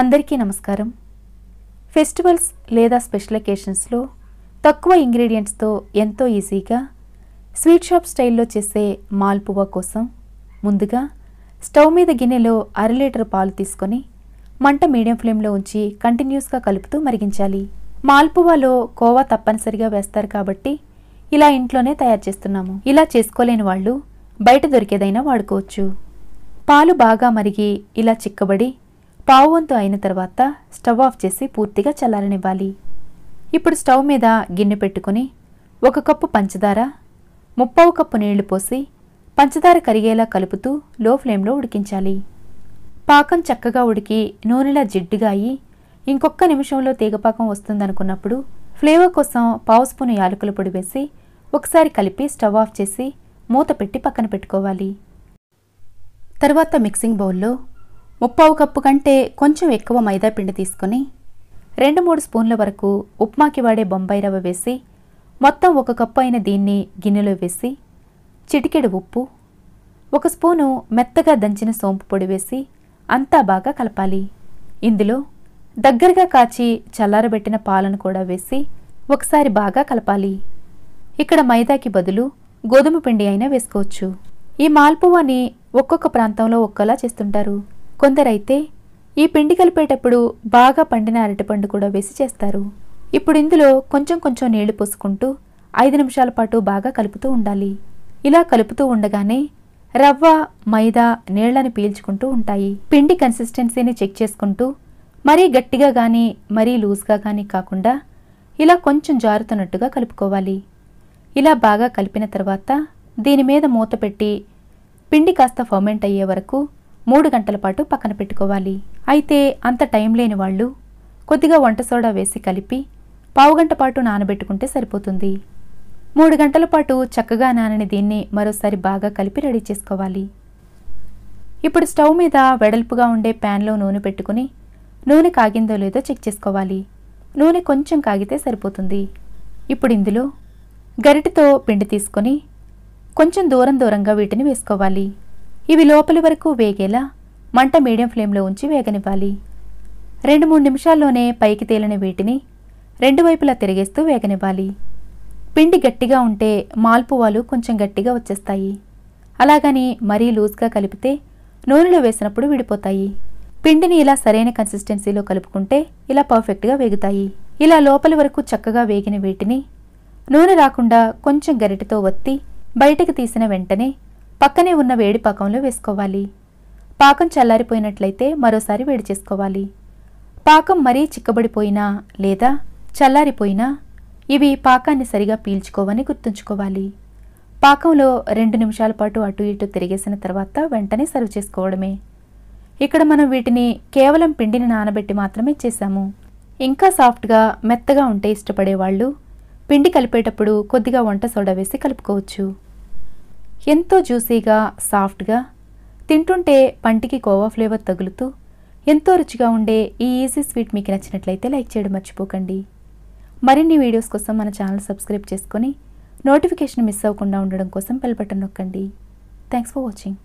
అందరికీ నమస్కారం ఫెస్టివల్స్ లేదా స్పెషల్ ఎకేషన్స్లో తక్కువ ఇంగ్రీడియంట్స్తో ఎంతో ఈజీగా స్వీట్ షాప్ స్టైల్లో చేసే మాల్పువా కోసం ముందుగా స్టవ్ మీద గిన్నెలో అర లీటర్ పాలు తీసుకొని మంట మీడియం ఫ్లేమ్లో ఉంచి కంటిన్యూస్గా కలుపుతూ మరిగించాలి మాల్పువాలో కోవా తప్పనిసరిగా వేస్తారు కాబట్టి ఇలా ఇంట్లోనే తయారు చేస్తున్నాము ఇలా చేసుకోలేని వాళ్ళు బయట దొరికేదైనా వాడుకోవచ్చు పాలు బాగా మరిగి ఇలా చిక్కబడి పావు వంతు అయిన తర్వాత స్టవ్ ఆఫ్ చేసి పూర్తిగా చల్లారనివ్వాలి ఇప్పుడు స్టవ్ మీద గిన్నె పెట్టుకుని ఒక కప్పు పంచదార ముప్పావు కప్పు నీళ్లు పోసి పంచదార కరిగేలా కలుపుతూ లో ఫ్లేమ్లో ఉడికించాలి పాకం చక్కగా ఉడికి నూనెలా జిడ్డుగా అయి ఇంకొక నిమిషంలో తీగపాకం వస్తుందనుకున్నప్పుడు ఫ్లేవర్ కోసం పావు స్పూను యాలకుల పొడి వేసి ఒకసారి కలిపి స్టవ్ ఆఫ్ చేసి మూత పెట్టి పక్కన పెట్టుకోవాలి తర్వాత మిక్సింగ్ బౌల్లో ముప్పావు కప్పు కంటే కొంచెం ఎక్కువ మైదా పిండి తీసుకుని రెండు మూడు స్పూన్ల వరకు ఉప్మాకి వాడే బొంబాయి రవ్వ వేసి మొత్తం ఒక కప్పు అయిన దీన్ని గిన్నెలో వేసి చిటికెడు ఉప్పు ఒక స్పూను మెత్తగా దంచిన సోంపు పొడి వేసి అంతా బాగా కలపాలి ఇందులో దగ్గరగా కాచి చల్లారబెట్టిన పాలను కూడా వేసి ఒకసారి బాగా కలపాలి ఇక్కడ మైదాకి బదులు గోధుమ పిండి అయినా వేసుకోవచ్చు ఈ మాల్పువాని ఒక్కొక్క ప్రాంతంలో ఒక్కోలా చేస్తుంటారు కొందరైతే ఈ పిండి కలిపేటప్పుడు బాగా పండిన అరటిపండు కూడా వేసి చేస్తారు ఇప్పుడు ఇందులో కొంచెం కొంచెం నీళ్లు పోసుకుంటూ ఐదు నిమిషాల పాటు బాగా కలుపుతూ ఉండాలి ఇలా కలుపుతూ ఉండగానే రవ్వ మైదా నీళ్లను పీల్చుకుంటూ ఉంటాయి పిండి కన్సిస్టెన్సీని చెక్ చేసుకుంటూ మరీ గట్టిగా కానీ మరీ లూజ్గా కానీ కాకుండా ఇలా కొంచెం జారుతున్నట్టుగా కలుపుకోవాలి ఇలా బాగా కలిపిన తర్వాత దీని మీద మూత పెట్టి పిండి కాస్త ఫర్మెంట్ అయ్యే వరకు మూడు గంటల పాటు పక్కన పెట్టుకోవాలి అయితే అంత టైం లేని వాళ్ళు కొద్దిగా వంట సోడా వేసి కలిపి పావుగంట పాటు నానబెట్టుకుంటే సరిపోతుంది మూడు గంటల పాటు చక్కగా నానని దీన్ని మరోసారి బాగా కలిపి రెడీ చేసుకోవాలి ఇప్పుడు స్టవ్ మీద వెడల్పుగా ఉండే ప్యాన్లో నూనె పెట్టుకుని నూనె కాగిందో లేదో చెక్ చేసుకోవాలి నూనె కొంచెం కాగితే సరిపోతుంది ఇప్పుడు ఇందులో గరిటతో పిండి తీసుకొని కొంచెం దూరం దూరంగా వీటిని వేసుకోవాలి ఇవి లోపలి వరకు వేగేలా మంట మీడియం ఫ్లేమ్లో ఉంచి వేగనివ్వాలి రెండు మూడు నిమిషాల్లోనే పైకి తేలిన వీటిని రెండు వైపులా తిరిగేస్తూ వేగనివ్వాలి పిండి గట్టిగా ఉంటే మాల్పువాలు కొంచెం గట్టిగా వచ్చేస్తాయి అలాగని మరీ లూజ్గా కలిపితే నూనెలో వేసినప్పుడు విడిపోతాయి పిండిని ఇలా సరైన కన్సిస్టెన్సీలో కలుపుకుంటే ఇలా పర్ఫెక్ట్గా వేగుతాయి ఇలా లోపలి వరకు చక్కగా వేగిన వీటిని నూనె రాకుండా కొంచెం గరిటితో వత్తి బయటకు తీసిన వెంటనే పక్కనే ఉన్న వేడి పాకంలో వేసుకోవాలి పాకం చల్లారిపోయినట్లయితే మరోసారి వేడి చేసుకోవాలి పాకం మరీ చిక్కబడిపోయినా లేదా చల్లారిపోయినా ఇవి పాకాన్ని సరిగా పీల్చుకోవని గుర్తుంచుకోవాలి పాకంలో రెండు నిమిషాల పాటు అటు ఇటు తిరిగేసిన తర్వాత వెంటనే సర్వ్ చేసుకోవడమే ఇక్కడ మనం వీటిని కేవలం పిండిని నానబెట్టి మాత్రమే చేశాము ఇంకా సాఫ్ట్గా మెత్తగా ఉంటే ఇష్టపడేవాళ్ళు పిండి కలిపేటప్పుడు కొద్దిగా వంట సోడా వేసి కలుపుకోవచ్చు ఎంతో జ్యూసీగా సాఫ్ట్గా తింటుంటే పంటికి కోవా ఫ్లేవర్ తగులుతూ ఎంతో రుచిగా ఉండే ఈ ఈజీ స్వీట్ మీకు నచ్చినట్లయితే లైక్ చేయడం మర్చిపోకండి మరిన్ని వీడియోస్ కోసం మన ఛానల్ సబ్స్క్రైబ్ చేసుకొని నోటిఫికేషన్ మిస్ అవ్వకుండా ఉండడం కోసం బెల్ బటన్ నొక్కండి థ్యాంక్స్ ఫర్ వాచింగ్